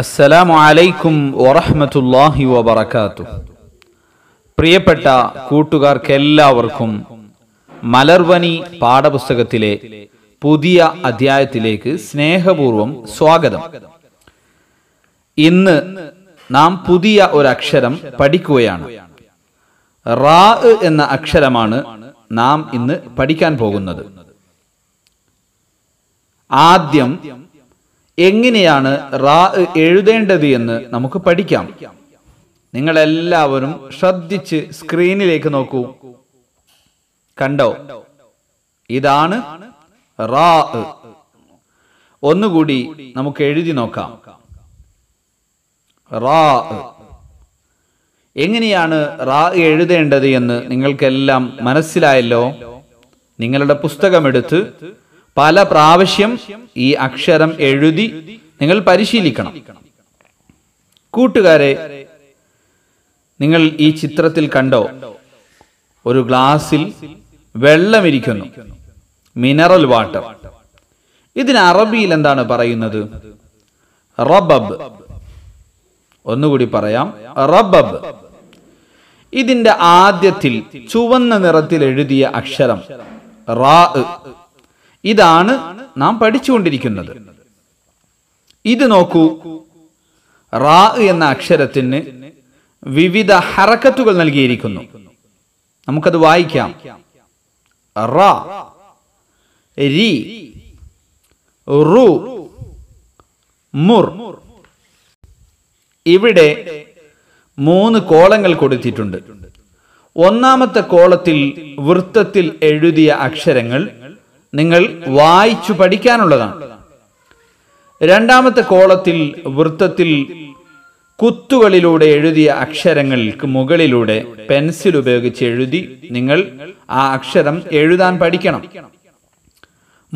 അസ്സലാമു അലൈക്കും വറഹ്മത്തുള്ളാഹി വബറകാതു പ്രിയപ്പെട്ട കൂട്ടുകാർക്കെല്ലാവർക്കും മലർവനി പാഠപുസ്തകത്തിലെ പുതിയ അധ്യായത്തിലേക്ക് സ്നേഹപൂർവം സ്വാഗതം ഇന്ന് നാം പുതിയ ഒരു അക്ഷരം പഠിക്കുകയാണ് റാ എന്ന അക്ഷരമാണ് നാം ഇന്ന് പഠിക്കാൻ പോകുന്നത് ആദ്യം എങ്ങനെയാണ് റാ എഴുതേണ്ടത് എന്ന് നമുക്ക് പഠിക്കാം നിങ്ങളെല്ലാവരും ശ്രദ്ധിച്ച് സ്ക്രീനിലേക്ക് നോക്കൂ കണ്ടോ ഇതാണ് റാ ഒന്നുകൂടി നമുക്ക് എഴുതി നോക്കാം റാ എങ്ങനെയാണ് റാ എഴുതേണ്ടത് എന്ന് നിങ്ങൾക്കെല്ലാം മനസ്സിലായല്ലോ നിങ്ങളുടെ പുസ്തകമെടുത്ത് പല പ്രാവശ്യം ഈ അക്ഷരം എഴുതി നിങ്ങൾ പരിശീലിക്കണം കൂട്ടുകാരെ നിങ്ങൾ ഈ ചിത്രത്തിൽ കണ്ടോ ഒരു ഗ്ലാസ്സിൽ വെള്ളമിരിക്കുന്നു മിനറൽ വാട്ടർ ഇതിന് അറബിയിൽ എന്താണ് പറയുന്നത് റബബ് ഒന്നുകൂടി പറയാം റബബ് ഇതിന്റെ ആദ്യത്തിൽ ചുവന്ന നിറത്തിൽ എഴുതിയ അക്ഷരം റാ ഇതാണ് നാം പഠിച്ചുകൊണ്ടിരിക്കുന്നത് ഇത് നോക്കൂ റാ എന്ന അക്ഷരത്തിന് വിവിധ ഹറക്കത്തുകൾ നൽകിയിരിക്കുന്നു നമുക്കത് വായിക്കാം റാ രി റു മുർ ഇവിടെ മൂന്ന് കോളങ്ങൾ കൊടുത്തിട്ടുണ്ട് ഒന്നാമത്തെ കോളത്തിൽ വൃത്തത്തിൽ എഴുതിയ അക്ഷരങ്ങൾ നിങ്ങൾ വായിച്ചു പഠിക്കാനുള്ളതാണ് രണ്ടാമത്തെ കോളത്തിൽ വൃത്തത്തിൽ കുത്തുകളിലൂടെ എഴുതിയ അക്ഷരങ്ങൾക്ക് മുകളിലൂടെ പെൻസിൽ ഉപയോഗിച്ച് എഴുതി നിങ്ങൾ ആ അക്ഷരം എഴുതാൻ പഠിക്കണം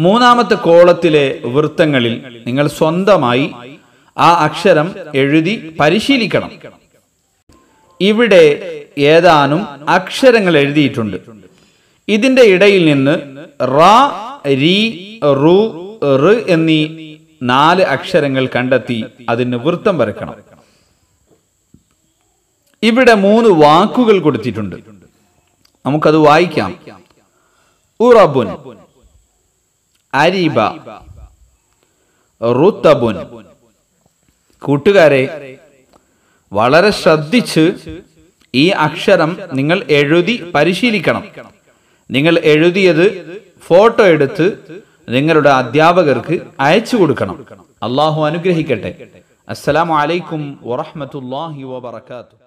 മൂന്നാമത്തെ കോളത്തിലെ വൃത്തങ്ങളിൽ നിങ്ങൾ സ്വന്തമായി ആ അക്ഷരം എഴുതി പരിശീലിക്കണം ഇവിടെ ഏതാനും അക്ഷരങ്ങൾ എഴുതിയിട്ടുണ്ട് ഇതിന്റെ ഇടയിൽ നിന്ന് റ രി റു റ് എന്നീ നാല് അക്ഷരങ്ങൾ കണ്ടെത്തി അതിന് വൃത്തം വരക്കണം ഇവിടെ മൂന്ന് വാക്കുകൾ കൊടുത്തിട്ടുണ്ട് നമുക്കത് വായിക്കാം ഉറബുൻ അരിബ റുത്തബുൻ കൂട്ടുകാരെ വളരെ ശ്രദ്ധിച്ച് ഈ അക്ഷരം നിങ്ങൾ എഴുതി പരിശീലിക്കണം നിങ്ങൾ എഴുതിയത് ഫോട്ടോ എടുത്ത് നിങ്ങളുടെ അധ്യാപകർക്ക് അയച്ചു കൊടുക്കണം അള്ളാഹു അനുഗ്രഹിക്കട്ടെ അസ്സലാമലൈക്കും വറഹമത്തല്ലാഹി വാബർക്കാത്തു